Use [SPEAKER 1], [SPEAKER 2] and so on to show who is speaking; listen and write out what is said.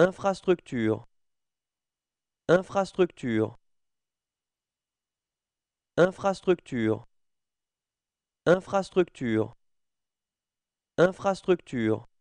[SPEAKER 1] Infrastructure. Infrastructure. Infrastructure. Infrastructure. Infrastructure.